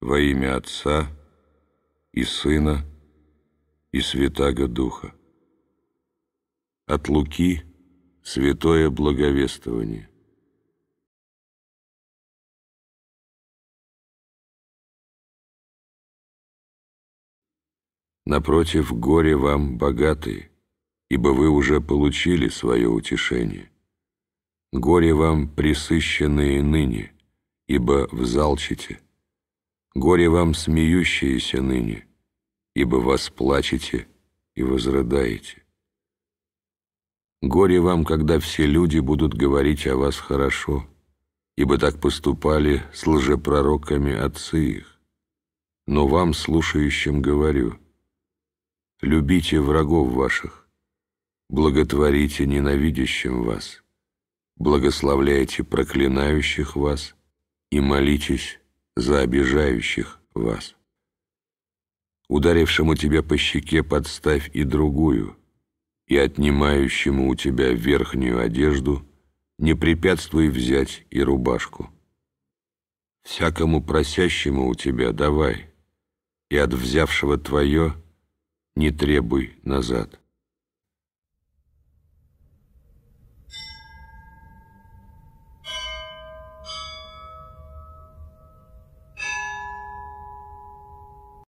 во имя Отца и Сына и Святаго Духа. От Луки Святое Благовествование. Напротив, горе вам, богатые, ибо вы уже получили свое утешение. Горе вам, присыщенные ныне, ибо взалчите – Горе вам, смеющиеся ныне, ибо вас плачете и возрыдаете. Горе вам, когда все люди будут говорить о вас хорошо, ибо так поступали с лжепророками отцы их. Но вам, слушающим, говорю, любите врагов ваших, благотворите ненавидящим вас, благословляйте проклинающих вас и молитесь за обижающих вас. Ударившему тебя по щеке подставь и другую, и отнимающему у тебя верхнюю одежду не препятствуй взять и рубашку. Всякому просящему у тебя давай, и от взявшего твое не требуй назад.